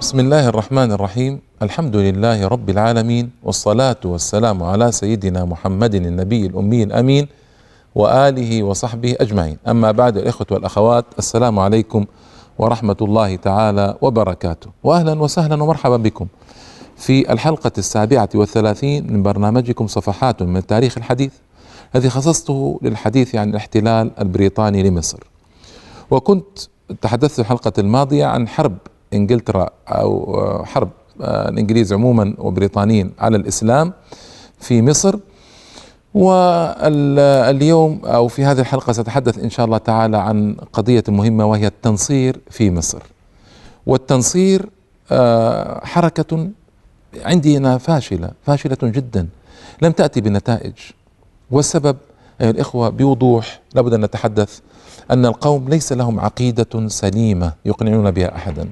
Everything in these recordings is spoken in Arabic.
بسم الله الرحمن الرحيم الحمد لله رب العالمين والصلاة والسلام على سيدنا محمد النبي الأمي الأمين وآله وصحبه أجمعين أما بعد الإخوة والأخوات السلام عليكم ورحمة الله تعالى وبركاته وأهلا وسهلا ومرحبا بكم في الحلقة السابعة والثلاثين من برنامجكم صفحات من التاريخ الحديث الذي خصصته للحديث عن الاحتلال البريطاني لمصر وكنت تحدثت في الحلقة الماضية عن حرب انجلترا او آه، حرب آه، الانجليز عموما وبريطانيين على الاسلام في مصر واليوم او في هذه الحلقه ساتحدث ان شاء الله تعالى عن قضيه مهمه وهي التنصير في مصر. والتنصير آه، حركه عندي انها فاشله، فاشله جدا لم تاتي بنتائج والسبب ايها الاخوه بوضوح لابد ان نتحدث ان القوم ليس لهم عقيده سليمه يقنعون بها احدا.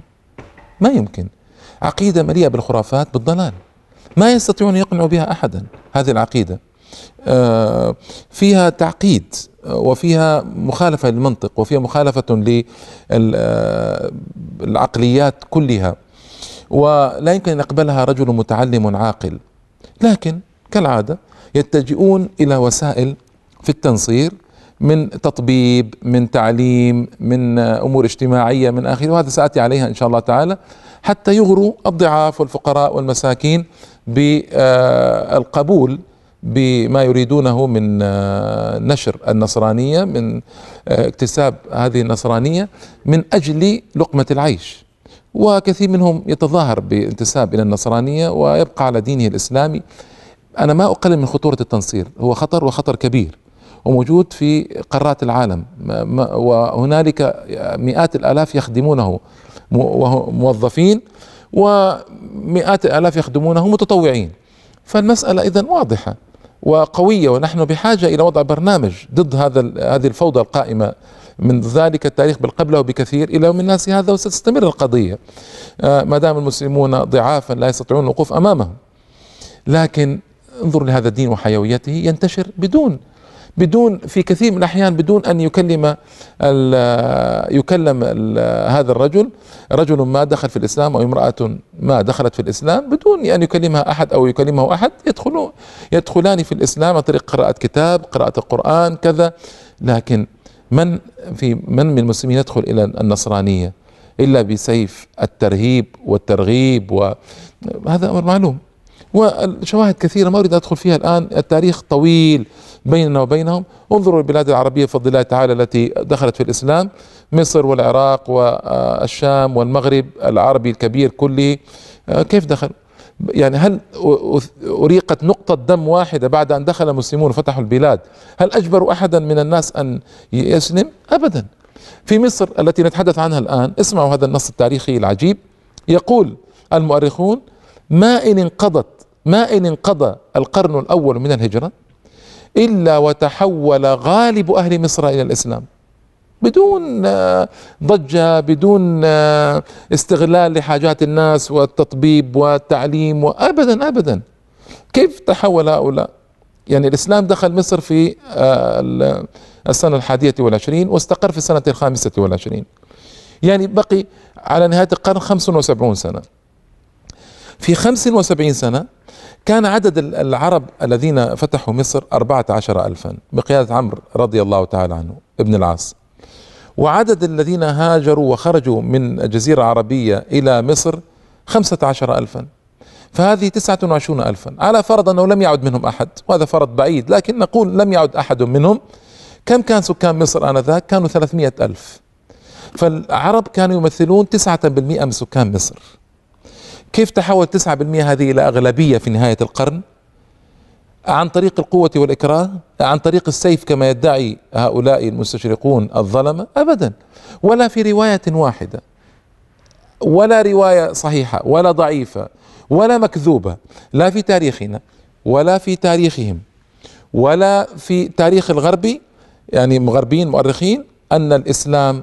ما يمكن عقيدة مليئة بالخرافات بالضلال ما يستطيعون يقنعوا بها أحدا هذه العقيدة آه، فيها تعقيد آه، وفيها مخالفة للمنطق وفيها مخالفة للعقليات آه، كلها ولا يمكن أن يقبلها رجل متعلم عاقل لكن كالعادة يتجئون إلى وسائل في التنصير من تطبيب من تعليم من امور اجتماعيه من اخره وهذا ساتي عليها ان شاء الله تعالى حتى يغروا الضعاف والفقراء والمساكين بالقبول بما يريدونه من نشر النصرانيه من اكتساب هذه النصرانيه من اجل لقمه العيش وكثير منهم يتظاهر بانتساب الى النصرانيه ويبقى على دينه الاسلامي انا ما اقلل من خطوره التنصير هو خطر وخطر كبير وموجود في قارات العالم وهنالك مئات الالاف يخدمونه موظفين ومئات الالاف يخدمونه متطوعين فالمساله اذا واضحه وقويه ونحن بحاجه الى وضع برنامج ضد هذا هذه الفوضى القائمه من ذلك التاريخ بل قبله بكثير الى من الناس هذا وستستمر القضيه آه، ما دام المسلمون ضعافا لا يستطيعون الوقوف امامهم لكن انظر لهذا الدين وحيويته ينتشر بدون بدون في كثير من الأحيان بدون أن يكلم الـ يكلم الـ هذا الرجل رجل ما دخل في الإسلام أو امرأة ما دخلت في الإسلام بدون أن يكلمها أحد أو يكلمه أحد يدخلون يدخلان في الإسلام عن طريق قراءة كتاب قراءة القرآن كذا لكن من في من من المسلمين يدخل إلى النصرانية إلا بسيف الترهيب والترغيب وهذا أمر معلوم وشواهد كثيرة ما أريد أدخل فيها الآن التاريخ طويل بيننا وبينهم انظروا البلاد العربية بفضل الله تعالى التي دخلت في الإسلام مصر والعراق والشام والمغرب العربي الكبير كله آه، كيف دخل يعني هل أريقت نقطة دم واحدة بعد أن دخل المسلمون وفتحوا البلاد هل أجبروا أحدا من الناس أن يسلم أبدا في مصر التي نتحدث عنها الآن اسمعوا هذا النص التاريخي العجيب يقول المؤرخون ما إن انقضت ما إن انقضى القرن الأول من الهجرة الا وتحول غالب اهل مصر الى الاسلام بدون آه، ضجه بدون آه، استغلال لحاجات الناس والتطبيب والتعليم وابدا ابدا كيف تحول هؤلاء يعني الإسلام دخل مصر في آه، السنة الحادية والعشرين واستقر في السنة الخامسة والعشرين يعني بقي على نهاية القرن خمس وسبعون سنة في خمس وسبعين سنة كان عدد العرب الذين فتحوا مصر أربعة عشر ألفا بقيادة عمرو رضي الله تعالى عنه ابن العاص وعدد الذين هاجروا وخرجوا من جزيرة عربية إلى مصر خمسة عشر ألفا فهذه تسعة وعشرون ألفا على فرض أنه لم يعد منهم أحد وهذا فرض بعيد لكن نقول لم يعد أحد منهم كم كان سكان مصر آنذاك كانوا ثلاثمائة ألف فالعرب كانوا يمثلون تسعة بالمئة من سكان مصر كيف تحولت 9% هذه إلى أغلبية في نهاية القرن عن طريق القوة والإكراه عن طريق السيف كما يدعي هؤلاء المستشرقون الظلمة أبدا ولا في رواية واحدة ولا رواية صحيحة ولا ضعيفة ولا مكذوبة لا في تاريخنا ولا في تاريخهم ولا في تاريخ الغربي يعني مغربيين مؤرخين أن الإسلام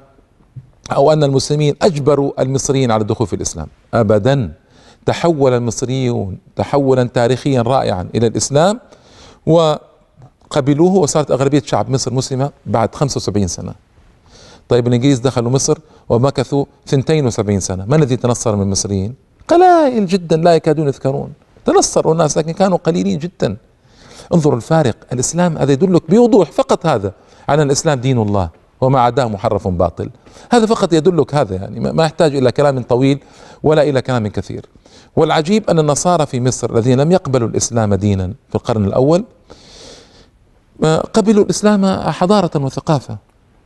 أو أن المسلمين أجبروا المصريين على الدخول في الإسلام أبداً تحول المصريون تحولا تاريخيا رائعا الى الاسلام وقبلوه وصارت اغلبيه شعب مصر مسلمه بعد 75 سنه. طيب الانجليز دخلوا مصر ومكثوا 72 سنه، ما الذي تنصر من المصريين؟ قلائل جدا لا يكادون يذكرون، تنصروا الناس لكن كانوا قليلين جدا. انظروا الفارق، الاسلام هذا يدلك بوضوح فقط هذا على الاسلام دين الله وما عداه محرف باطل. هذا فقط يدلك هذا يعني ما يحتاج الى كلام طويل ولا الى كلام كثير. والعجيب أن النصارى في مصر الذين لم يقبلوا الإسلام دينا في القرن الأول آه، قبلوا الإسلام حضارة وثقافة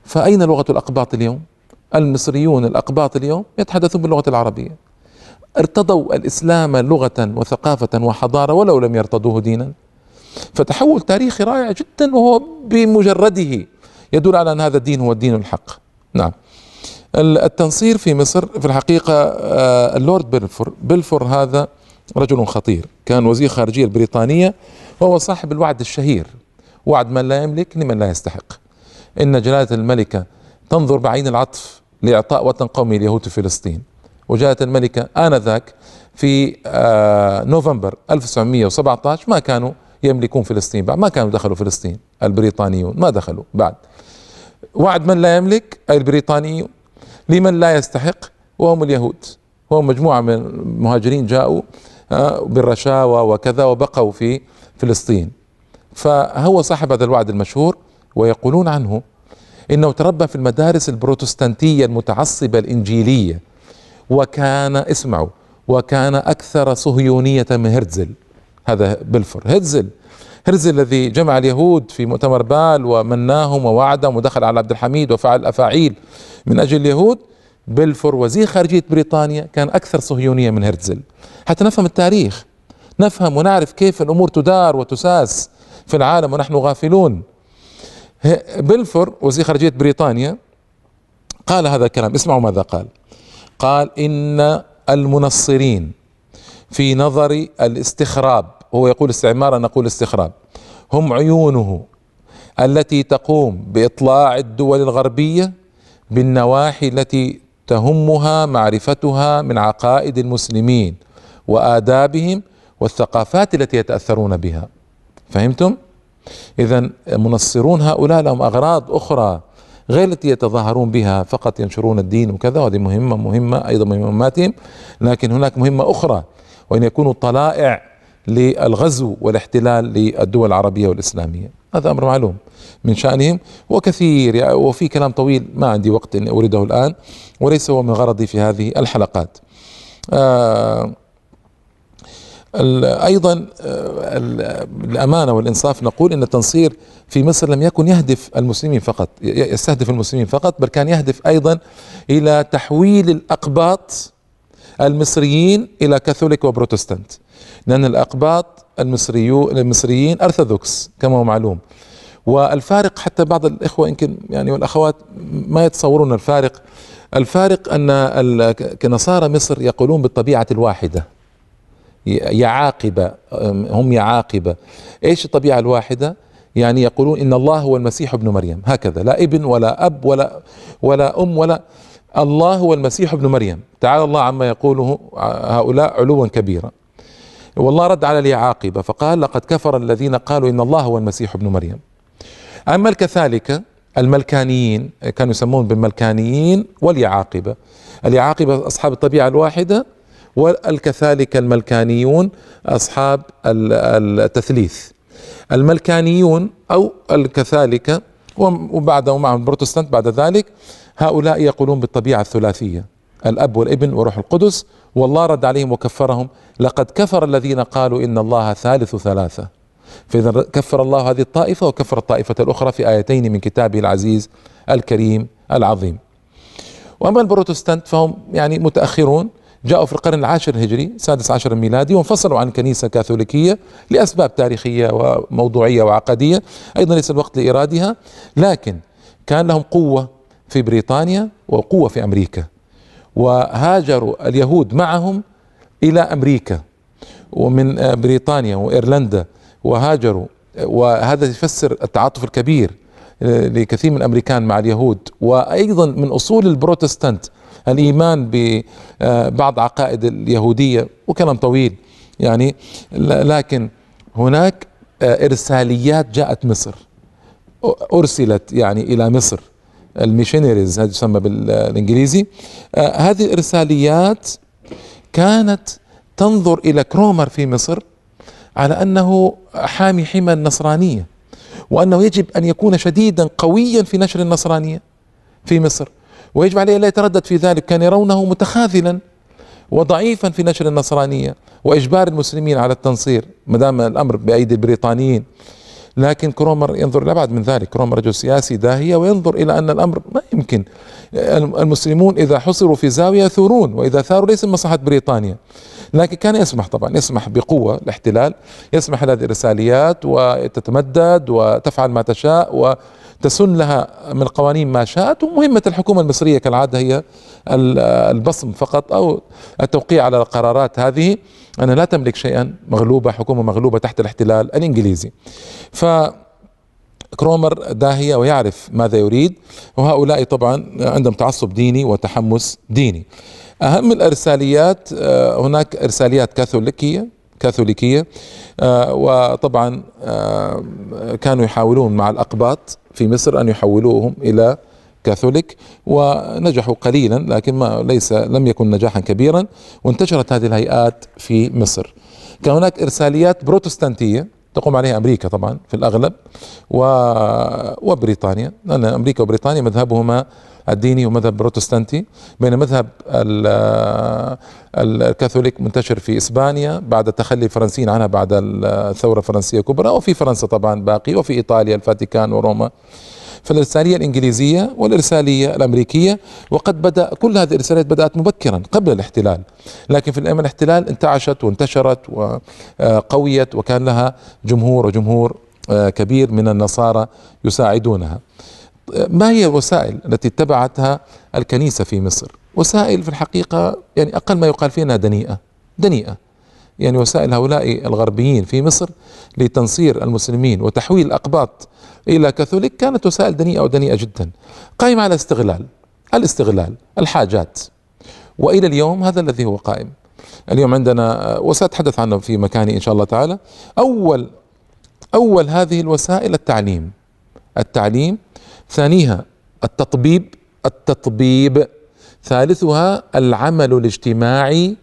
فأين لغة الأقباط اليوم؟ المصريون الأقباط اليوم يتحدثون باللغة العربية ارتضوا الإسلام لغة وثقافة وحضارة ولو لم يرتضوه دينا فتحول تاريخي رائع جدا وهو بمجرده يدل على أن هذا الدين هو الدين الحق نعم التنصير في مصر في الحقيقة آه، اللورد بلفور بلفور هذا رجل خطير كان وزير خارجية البريطانية وهو صاحب الوعد الشهير وعد من لا يملك لمن لا يستحق إن جلالة الملكة تنظر بعين العطف لإعطاء وطن قومي اليهود في فلسطين وجلالة الملكة آنذاك في آه، نوفمبر 1917 ما كانوا يملكون فلسطين بعد ما كانوا دخلوا فلسطين البريطانيون ما دخلوا بعد وعد من لا يملك البريطانيون لمن لا يستحق وهم اليهود وهم مجموعة من المهاجرين جاءوا آه، بالرشاوى وكذا وبقوا في فلسطين فهو صاحب هذا الوعد المشهور ويقولون عنه انه تربى في المدارس البروتستانتيه المتعصبه الانجيليه وكان اسمعوا وكان اكثر صهيونيه من هرتزل هذا بلفر هرتزل هرز الذي جمع اليهود في مؤتمر بال ومناهم ووعدهم ودخل على عبد الحميد وفعل أفاعيل من أجل اليهود بلفور وزير خارجية بريطانيا كان أكثر صهيونية من هرتزل حتى نفهم التاريخ نفهم ونعرف كيف الأمور تدار وتساس في العالم ونحن غافلون بلفور وزير خارجية بريطانيا قال هذا الكلام اسمعوا ماذا قال قال إن المنصرين في نظر الاستخراب هو يقول استعمار نقول استخراب هم عيونه التي تقوم باطلاع الدول الغربيه بالنواحي التي تهمها معرفتها من عقائد المسلمين وادابهم والثقافات التي يتاثرون بها فهمتم اذا منصرون هؤلاء لهم اغراض اخرى غير التي يتظاهرون بها فقط ينشرون الدين وكذا وهذه مهمه مهمه ايضا من مهماتهم لكن هناك مهمه اخرى وان يكونوا طلائع للغزو والاحتلال للدول العربية والإسلامية هذا أمر معلوم من شأنهم وكثير يعني وفي كلام طويل ما عندي وقت أن أريده الآن وليس هو من غرضي في هذه الحلقات آه ايضا آه، الامانه والانصاف نقول ان التنصير في مصر لم يكن يهدف المسلمين فقط يستهدف المسلمين فقط بل كان يهدف ايضا الى تحويل الاقباط المصريين الى كاثوليك وبروتستانت لأن الأقباط المصريون المصريين أرثوذكس كما هو معلوم والفارق حتى بعض الإخوة يمكن يعني والأخوات ما يتصورون الفارق الفارق أن كنصارى مصر يقولون بالطبيعة الواحدة يعاقبة هم يعاقبة إيش الطبيعة الواحدة يعني يقولون إن الله هو المسيح ابن مريم هكذا لا ابن ولا أب ولا ولا أم ولا الله هو المسيح ابن مريم تعالى الله عما يقوله هؤلاء علوا كبيرا والله رد على اليعاقبة فقال لقد كفر الذين قالوا إن الله هو المسيح ابن مريم أما الكثالكة الملكانيين كانوا يسمون بالملكانيين واليعاقبة اليعاقبة أصحاب الطبيعة الواحدة والكثالكة الملكانيون أصحاب التثليث الملكانيون أو الكثالكة وبعد ومعهم البروتستانت بعد ذلك هؤلاء يقولون بالطبيعة الثلاثية الأب والابن وروح القدس والله رد عليهم وكفرهم لقد كفر الذين قالوا إن الله ثالث ثلاثة فإذا كفر الله هذه الطائفة وكفر الطائفة الأخرى في آيتين من كتابه العزيز الكريم العظيم وأما البروتستانت فهم يعني متأخرون جاءوا في القرن العاشر الهجري السادس عشر الميلادي وانفصلوا عن كنيسة كاثوليكية لأسباب تاريخية وموضوعية وعقدية أيضا ليس الوقت لإرادها لكن كان لهم قوة في بريطانيا وقوة في أمريكا وهاجروا اليهود معهم إلى أمريكا ومن آه، بريطانيا وإيرلندا وهاجروا آه، وهذا يفسر التعاطف الكبير آه، لكثير من الامريكان مع اليهود وايضا من اصول البروتستانت الايمان ببعض عقائد اليهوديه وكلام طويل يعني لكن هناك ارساليات جاءت مصر ارسلت يعني الى مصر الميشنريز آه، هذه تسمى بالانجليزي هذه الارساليات كانت تنظر الى كرومر في مصر على انه حامي حمى النصرانيه وانه يجب ان يكون شديدا قويا في نشر النصرانيه في مصر ويجب عليه لا يتردد في ذلك كان يرونه متخاذلا وضعيفا في نشر النصرانيه واجبار المسلمين على التنصير ما دام الامر بايدي البريطانيين لكن كرومر ينظر إلى أبعد من ذلك كرومر رجل سياسي داهية وينظر إلى أن الأمر ما يمكن المسلمون إذا حصروا في زاوية يثورون وإذا ثاروا ليس من مصلحة بريطانيا لكن كان يسمح طبعا يسمح بقوة الاحتلال يسمح لهذه الرساليات وتتمدد وتفعل ما تشاء و تسن لها من قوانين ما شاءت ومهمة الحكومة المصرية كالعادة هي البصم فقط أو التوقيع على القرارات هذه أنا لا تملك شيئا مغلوبة حكومة مغلوبة تحت الاحتلال الإنجليزي ف كرومر داهية ويعرف ماذا يريد وهؤلاء طبعا عندهم تعصب ديني وتحمس ديني أهم الإرساليات آه، هناك إرساليات كاثوليكية كاثوليكية آه، وطبعا آه، كانوا يحاولون مع الأقباط في مصر أن يحولوهم إلى كاثوليك ونجحوا قليلا لكن ما ليس لم يكن نجاحا كبيرا وانتشرت هذه الهيئات في مصر كان هناك إرساليات بروتستانتية تقوم عليها امريكا طبعا في الاغلب و... وبريطانيا لان امريكا وبريطانيا مذهبهما الديني ومذهب بروتستانتي بين مذهب الكاثوليك منتشر في اسبانيا بعد تخلي الفرنسيين عنها بعد الثوره الفرنسيه الكبرى وفي فرنسا طبعا باقي وفي ايطاليا الفاتيكان وروما فالإرسالية الإنجليزية والإرسالية الأمريكية وقد بدأ كل هذه الإرساليات بدأت مبكرا قبل الاحتلال لكن في الأيام الاحتلال انتعشت وانتشرت وقويت آه، وكان لها جمهور وجمهور آه، كبير من النصارى يساعدونها ما هي الوسائل التي اتبعتها الكنيسة في مصر وسائل في الحقيقة يعني أقل ما يقال فيها دنيئة دنيئة يعني وسائل هؤلاء الغربيين في مصر لتنصير المسلمين وتحويل الأقباط إلى كاثوليك كانت وسائل دنيئة ودنيئة جدا قائمة على استغلال الاستغلال الحاجات وإلى اليوم هذا الذي هو قائم اليوم عندنا وسأتحدث عنه في مكاني إن شاء الله تعالى أول أول هذه الوسائل التعليم التعليم ثانيها التطبيب التطبيب ثالثها العمل الاجتماعي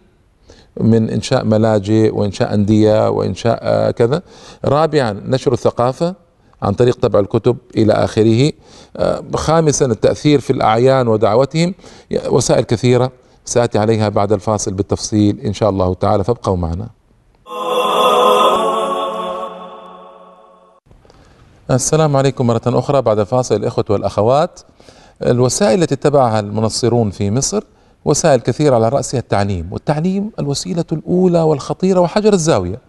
من انشاء ملاجئ وانشاء انديه وانشاء آه، كذا رابعا نشر الثقافه عن طريق طبع الكتب الى اخره آه، خامسا التاثير في الاعيان ودعوتهم وسائل كثيره ساتي عليها بعد الفاصل بالتفصيل ان شاء الله تعالى فابقوا معنا السلام عليكم مرة أخرى بعد فاصل الإخوة والأخوات الوسائل التي اتبعها المنصرون في مصر وسائل كثيرة على رأسها التعليم والتعليم الوسيلة الأولى والخطيرة وحجر الزاوية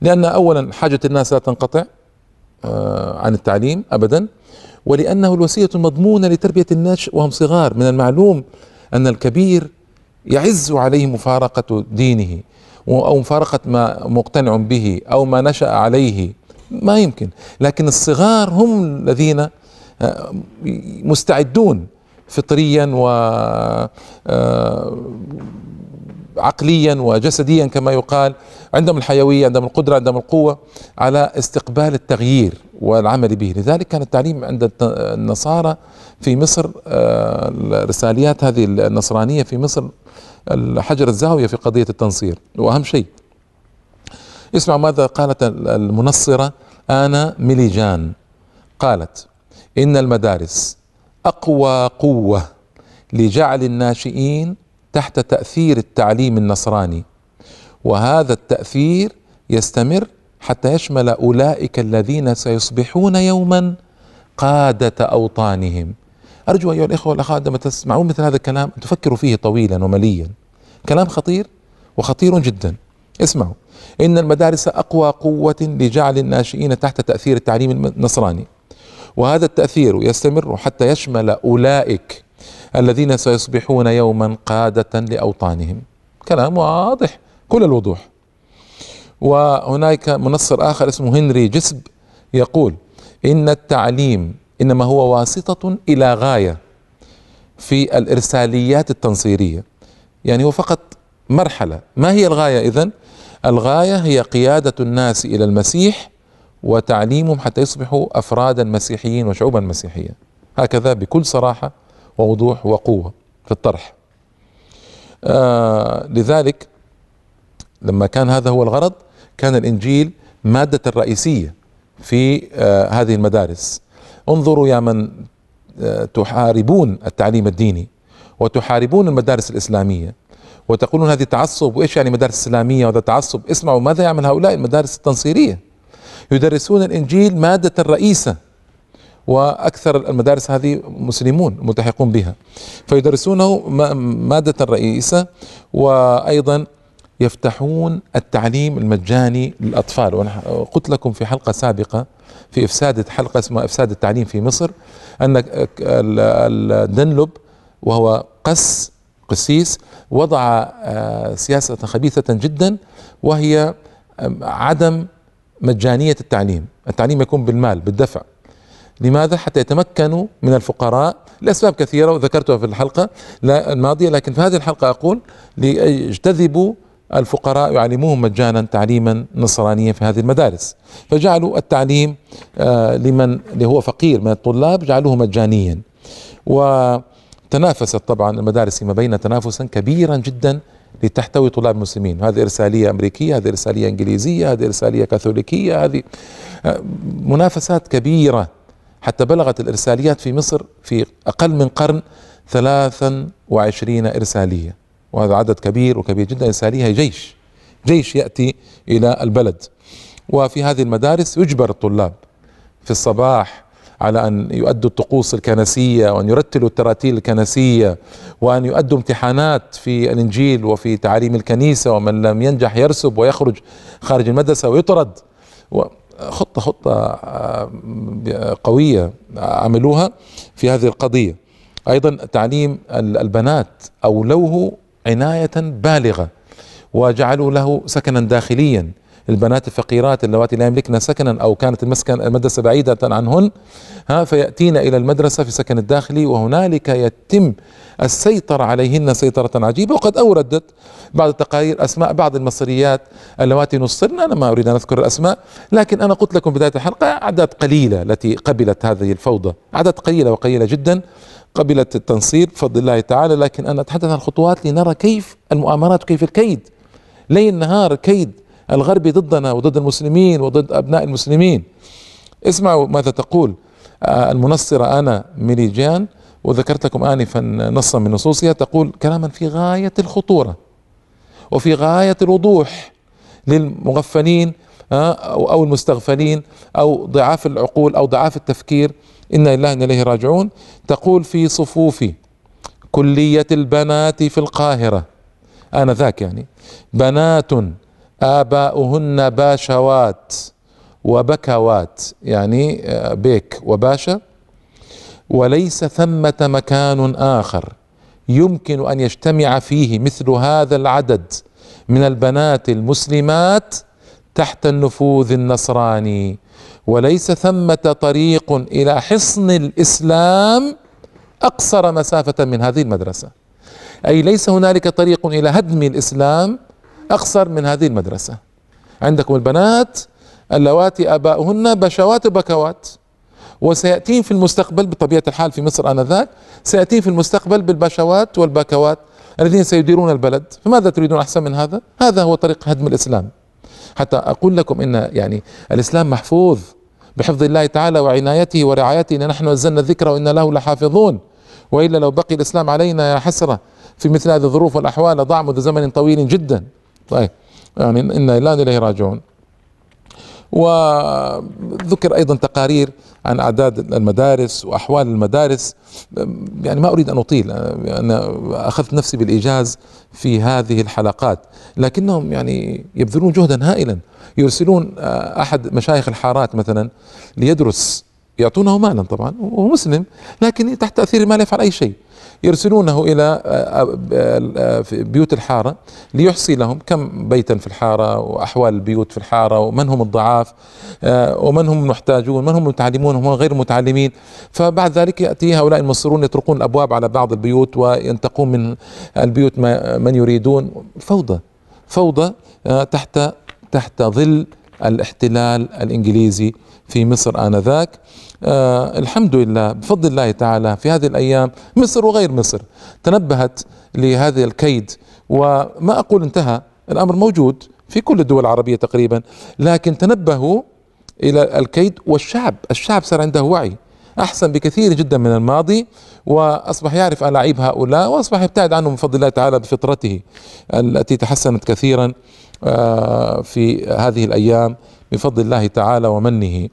لأن أولا حاجة الناس لا تنقطع آه، عن التعليم أبدا ولأنه الوسيلة المضمونة لتربية الناس وهم صغار من المعلوم أن الكبير يعز عليه مفارقة دينه أو مفارقة ما مقتنع به أو ما نشأ عليه ما يمكن لكن الصغار هم الذين آه، مستعدون فطريا و آه، عقليا وجسديا كما يقال عندهم الحيويه عندهم القدره عندهم القوه على استقبال التغيير والعمل به لذلك كان التعليم عند النصارى في مصر آه، الرساليات هذه النصرانيه في مصر حجر الزاويه في قضيه التنصير واهم شيء اسمع ماذا قالت المنصره آنا ميليجان قالت إن المدارس أقوى قوة لجعل الناشئين تحت تأثير التعليم النصراني وهذا التأثير يستمر حتى يشمل أولئك الذين سيصبحون يوما قادة أوطانهم أرجو أيها الإخوة والأخوات عندما تسمعون مثل هذا الكلام تفكروا فيه طويلا ومليا كلام خطير وخطير جدا اسمعوا إن المدارس أقوى قوة لجعل الناشئين تحت تأثير التعليم النصراني وهذا التأثير يستمر حتى يشمل أولئك الذين سيصبحون يوما قادة لأوطانهم كلام واضح كل الوضوح وهناك منصر آخر اسمه هنري جسب يقول إن التعليم إنما هو واسطة إلى غاية في الإرساليات التنصيرية يعني هو فقط مرحلة ما هي الغاية إذن الغايه هي قياده الناس الى المسيح وتعليمهم حتى يصبحوا افرادا مسيحيين وشعوبا مسيحيه هكذا بكل صراحه ووضوح وقوه في الطرح آه لذلك لما كان هذا هو الغرض كان الانجيل ماده رئيسية في آه هذه المدارس انظروا يا من آه تحاربون التعليم الديني وتحاربون المدارس الاسلاميه وتقولون هذه تعصب وايش يعني مدارس اسلاميه وهذا تعصب اسمعوا ماذا يعمل هؤلاء المدارس التنصيريه يدرسون الانجيل ماده الرئيسه واكثر المدارس هذه مسلمون ملتحقون بها فيدرسونه ماده الرئيسه وايضا يفتحون التعليم المجاني للاطفال وانا قلت لكم في حلقه سابقه في افساد حلقه اسمها افساد التعليم في مصر ان الدنلب وهو قس القسيس وضع آه، سياسة خبيثة جدا وهي عدم مجانية التعليم التعليم يكون بالمال بالدفع لماذا حتى يتمكنوا من الفقراء لأسباب كثيرة وذكرتها في الحلقة الماضية لكن في هذه الحلقة أقول ليجتذبوا الفقراء يعلموهم مجانا تعليما نصرانيا في هذه المدارس فجعلوا التعليم آه، لمن اللي هو فقير من الطلاب جعلوه مجانيا و تنافست طبعا المدارس فيما بين تنافسا كبيرا جدا لتحتوي طلاب مسلمين هذه إرسالية أمريكية هذه إرسالية إنجليزية هذه إرسالية كاثوليكية هذه آه، منافسات كبيرة حتى بلغت الإرساليات في مصر في أقل من قرن 23 إرسالية وهذا عدد كبير وكبير جدا إرسالية هي جيش جيش يأتي إلى البلد وفي هذه المدارس يجبر الطلاب في الصباح على أن يؤدوا الطقوس الكنسية وأن يرتلوا التراتيل الكنسية وأن يؤدوا امتحانات في الإنجيل وفي تعاليم الكنيسة ومن لم ينجح يرسب ويخرج خارج المدرسة ويطرد خطة خطة آه، قوية عملوها في هذه القضية أيضا تعليم البنات أولوه عناية بالغة وجعلوا له سكنا داخليا البنات الفقيرات اللواتي لا يملكن سكنا أو كانت المسكن المدرسة بعيدة عنهن ها فيأتين إلى المدرسة في سكن الداخلي وهنالك يتم السيطرة عليهن سيطرة عجيبة وقد أوردت بعض التقارير أسماء بعض المصريات اللواتي نصرن أنا ما أريد أن أذكر الأسماء لكن أنا قلت لكم بداية الحلقة أعداد قليلة التي قبلت هذه الفوضى أعداد قليلة وقليلة جدا قبلت التنصير بفضل الله تعالى لكن أنا أتحدث عن الخطوات لنرى كيف المؤامرات وكيف الكيد ليل نهار كيد الغربي ضدنا وضد المسلمين وضد أبناء المسلمين اسمعوا ماذا تقول آه، المنصرة أنا ميليجان وذكرت لكم آنفا نصا من نصوصها تقول كلاما في غاية الخطورة وفي غاية الوضوح للمغفلين آه، أو المستغفلين أو ضعاف العقول أو ضعاف التفكير إنا لله إنا إليه راجعون تقول في صفوف كلية البنات في القاهرة آنذاك يعني بنات آباؤهن باشوات وبكوات يعني آه، بيك وباشا وليس ثمة مكان آخر يمكن أن يجتمع فيه مثل هذا العدد من البنات المسلمات تحت النفوذ النصراني وليس ثمة طريق إلى حصن الإسلام أقصر مسافة من هذه المدرسة أي ليس هنالك طريق إلى هدم الإسلام أقصر من هذه المدرسة عندكم البنات اللواتي أباؤهن بشوات وبكوات وسيأتين في المستقبل بطبيعة الحال في مصر آنذاك سيأتين في المستقبل بالبشوات والبكوات الذين سيديرون البلد فماذا تريدون أحسن من هذا هذا هو طريق هدم الإسلام حتى أقول لكم إن يعني الإسلام محفوظ بحفظ الله تعالى وعنايته ورعايته إن نحن نزلنا الذكر وإن له لحافظون وإلا لو بقي الإسلام علينا يا حسرة في مثل هذه الظروف والأحوال ضاع منذ زمن طويل جدا طيب يعني انا لا اليه راجعون وذكر ايضا تقارير عن اعداد المدارس واحوال المدارس يعني ما اريد ان اطيل انا اخذت نفسي بالايجاز في هذه الحلقات لكنهم يعني يبذلون جهدا هائلا يرسلون آه، احد مشايخ الحارات مثلا ليدرس يعطونه مالا طبعا وهو مسلم لكن تحت تاثير المال يفعل اي شيء يرسلونه إلى آه، آه، آه، بيوت الحارة ليحصي لهم كم بيتا في الحارة وأحوال البيوت في الحارة ومن هم الضعاف ومن هم المحتاجون من هم المتعلمون ومن غير المتعلمين فبعد ذلك يأتي هؤلاء المصرون يطرقون الأبواب على بعض البيوت وينتقون من البيوت من يريدون فوضى فوضى تحت تحت ظل الاحتلال الانجليزي في مصر آنذاك آه الحمد لله بفضل الله تعالى في هذه الأيام مصر وغير مصر تنبهت لهذا الكيد وما أقول انتهى الأمر موجود في كل الدول العربية تقريبا لكن تنبهوا إلى الكيد والشعب الشعب صار عنده وعي أحسن بكثير جدا من الماضي وأصبح يعرف ألاعيب هؤلاء وأصبح يبتعد عنهم من فضل الله تعالى بفطرته التي تحسنت كثيرا آه، في هذه الأيام بفضل الله تعالى ومنه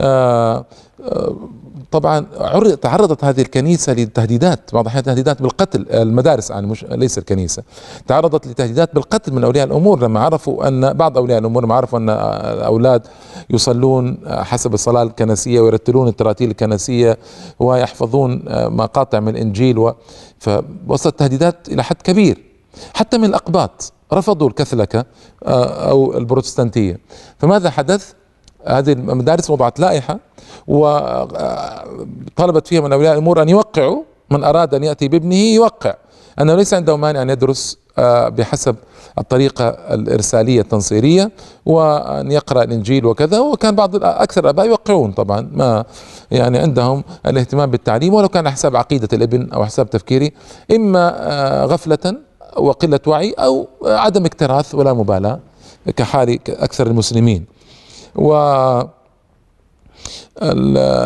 آه, آه، طبعا تعرضت هذه الكنيسه لتهديدات بعض الاحيان تهديدات بالقتل المدارس يعني مش ليس الكنيسه تعرضت لتهديدات بالقتل من اولياء الامور لما عرفوا ان بعض اولياء الامور لما عرفوا ان الاولاد يصلون حسب الصلاه الكنسيه ويرتلون التراتيل الكنسيه ويحفظون آه، مقاطع من الانجيل و... فوصلت تهديدات الى حد كبير حتى من الاقباط رفضوا الكثلكة آه، أو البروتستانتية فماذا حدث؟ هذه المدارس وضعت لائحة وطلبت آه، فيها من أولياء الأمور أن يوقعوا من أراد أن يأتي بابنه يوقع أنه ليس عنده مانع أن يدرس آه، بحسب الطريقة الإرسالية التنصيرية وأن يقرأ الإنجيل وكذا وكان بعض أكثر الآباء يوقعون طبعا ما يعني عندهم الاهتمام بالتعليم ولو كان حساب عقيدة الابن أو حساب تفكيري إما غفلة وقلة وعي أو عدم اكتراث ولا مبالاة كحال أكثر المسلمين و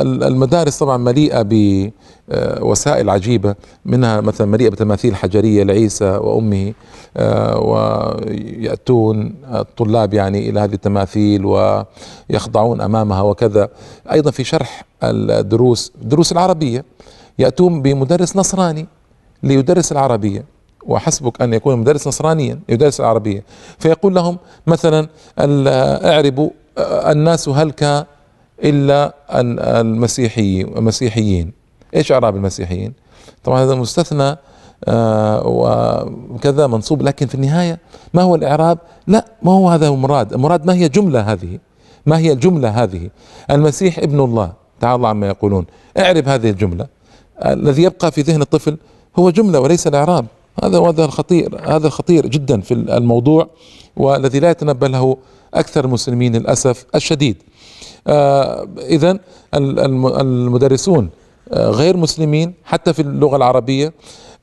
المدارس طبعا مليئة بوسائل عجيبة منها مثلا مليئة بتماثيل حجرية لعيسى وأمه آه، ويأتون الطلاب يعني إلى هذه التماثيل ويخضعون أمامها وكذا أيضا في شرح الدروس الدروس العربية يأتون بمدرس نصراني ليدرس العربية وحسبك أن يكون المدرس نصرانيا يدرس العربية فيقول لهم مثلا اعربوا آه، الناس هلك إلا المسيحي المسيحيين إيش أعراب المسيحيين طبعا هذا مستثنى آه، وكذا منصوب لكن في النهاية ما هو الإعراب لا ما هو هذا المراد المراد ما هي جملة هذه ما هي الجملة هذه المسيح ابن الله تعالى الله عما يقولون اعرب هذه الجملة الذي يبقى في ذهن الطفل هو جملة وليس الإعراب هذا وهذا خطير هذا خطير جدا في الموضوع والذي لا يتنبه له اكثر المسلمين للاسف الشديد آه، اذا المدرسون آه، غير مسلمين حتى في اللغه العربيه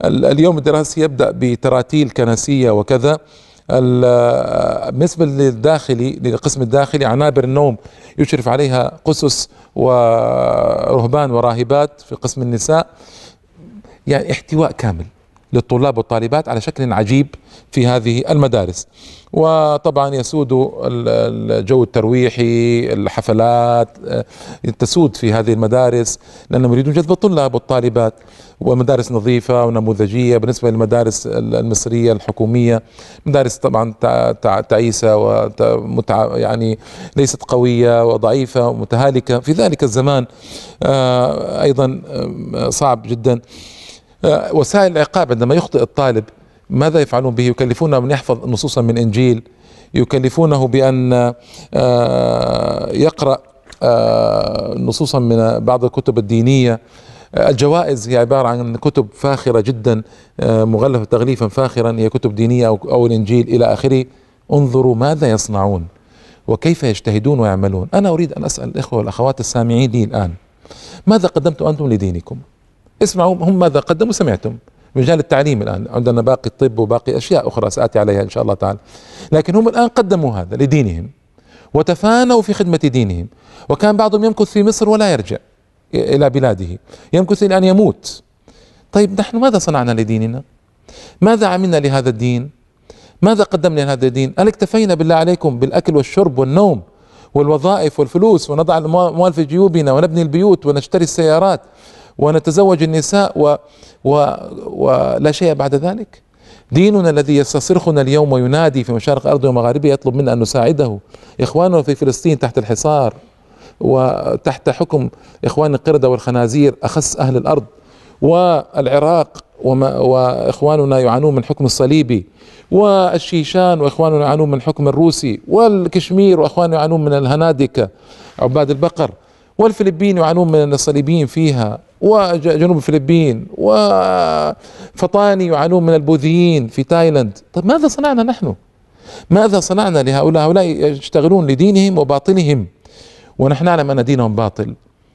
اليوم الدراسي يبدا بتراتيل كنسيه وكذا آه، بالنسبة للداخلي للقسم الداخلي عنابر النوم يشرف عليها قسس ورهبان وراهبات في قسم النساء يعني احتواء كامل للطلاب والطالبات على شكل عجيب في هذه المدارس وطبعا يسود الجو الترويحي الحفلات آه، تسود في هذه المدارس لأنهم يريدون جذب الطلاب والطالبات ومدارس نظيفة ونموذجية بالنسبة للمدارس المصرية الحكومية مدارس طبعا تعيسة ومتع يعني ليست قوية وضعيفة ومتهالكة في ذلك الزمان آه، أيضا آه، صعب جدا آه، وسائل العقاب عندما يخطئ الطالب ماذا يفعلون به يكلفونه من يحفظ نصوصا من إنجيل يكلفونه بأن آه، يقرأ آه، نصوصا من بعض الكتب الدينية الجوائز هي عبارة عن كتب فاخرة جدا مغلفة تغليفا فاخرا هي كتب دينية أو الإنجيل إلى آخره انظروا ماذا يصنعون وكيف يجتهدون ويعملون أنا أريد أن أسأل الإخوة والأخوات السامعين لي الآن ماذا قدمتم أنتم لدينكم اسمعوا هم ماذا قدموا سمعتم مجال التعليم الآن عندنا باقي الطب وباقي أشياء أخرى سآتي عليها إن شاء الله تعالى لكن هم الآن قدموا هذا لدينهم وتفانوا في خدمة دينهم وكان بعضهم يمكث في مصر ولا يرجع إلى بلاده يمكث إلى أن يموت طيب نحن ماذا صنعنا لديننا ماذا عملنا لهذا الدين ماذا قدمنا لهذا الدين هل اكتفينا بالله عليكم بالأكل والشرب والنوم والوظائف والفلوس ونضع الأموال في جيوبنا ونبني البيوت ونشتري السيارات ونتزوج النساء و... و... ولا شيء بعد ذلك ديننا الذي يستصرخنا اليوم وينادي في مشارق أرضه ومغاربه يطلب منا أن نساعده إخواننا في فلسطين تحت الحصار وتحت حكم إخوان القردة والخنازير أخس أهل الأرض والعراق وما واخواننا يعانون من حكم الصليبي والشيشان واخواننا يعانون من حكم الروسي والكشمير واخواننا يعانون من الهنادكه عباد البقر والفلبين يعانون من الصليبيين فيها وجنوب الفلبين وفطاني يعانون من البوذيين في تايلاند طيب ماذا صنعنا نحن ماذا صنعنا لهؤلاء هؤلاء يشتغلون لدينهم وباطلهم ونحن نعلم أن دينهم باطل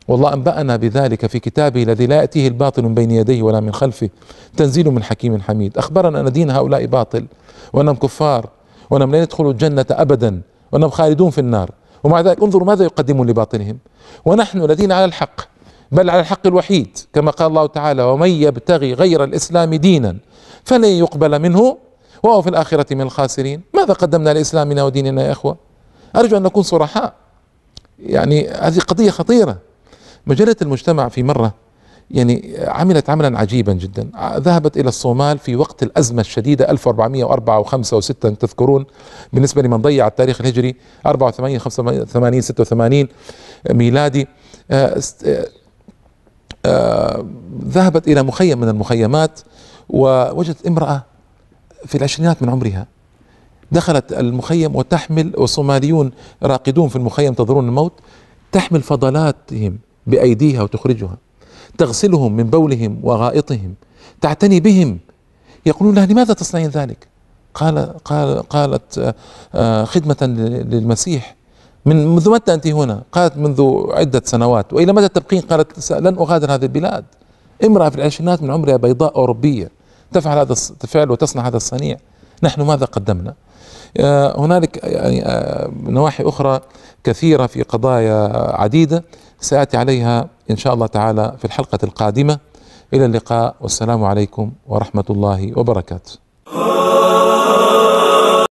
والله أنبأنا بذلك في كتابه الذي لا يأتيه الباطل من بين يديه ولا من خلفه تنزيل من حكيم حميد أخبرنا أن دين هؤلاء باطل وأنهم كفار وأنهم لن يدخلوا الجنة أبدا وأنهم خالدون في النار ومع ذلك انظروا ماذا يقدمون لباطنهم ونحن الذين على الحق بل على الحق الوحيد كما قال الله تعالى ومن يبتغي غير الاسلام دينا فلن يقبل منه وهو في الاخره من الخاسرين ماذا قدمنا لاسلامنا وديننا يا اخوه ارجو ان نكون صرحاء يعني هذه قضيه خطيره مجله المجتمع في مره يعني عملت عملا عجيبا جدا ذهبت إلى الصومال في وقت الأزمة الشديدة 1404 و5 و6 تذكرون بالنسبة لمن ضيع التاريخ الهجري 84 85 86 ميلادي آه، آه، آه، ذهبت إلى مخيم من المخيمات ووجدت امرأة في العشرينات من عمرها دخلت المخيم وتحمل وصوماليون راقدون في المخيم تنتظرون الموت تحمل فضلاتهم بأيديها وتخرجها تغسلهم من بولهم وغائطهم تعتني بهم يقولون لها لماذا تصنعين ذلك قال قال قالت آه، آه، خدمة للمسيح من منذ متى أنت هنا قالت منذ عدة سنوات وإلى متى تبقين قالت لن أغادر هذه البلاد امرأة في العشرينات من عمرها بيضاء أوروبية تفعل هذا الفعل وتصنع هذا الصنيع نحن ماذا قدمنا آه، هنالك يعني نواحي أخرى كثيرة في قضايا عديدة سآتي عليها إن شاء الله تعالى في الحلقة القادمة إلى اللقاء والسلام عليكم ورحمة الله وبركاته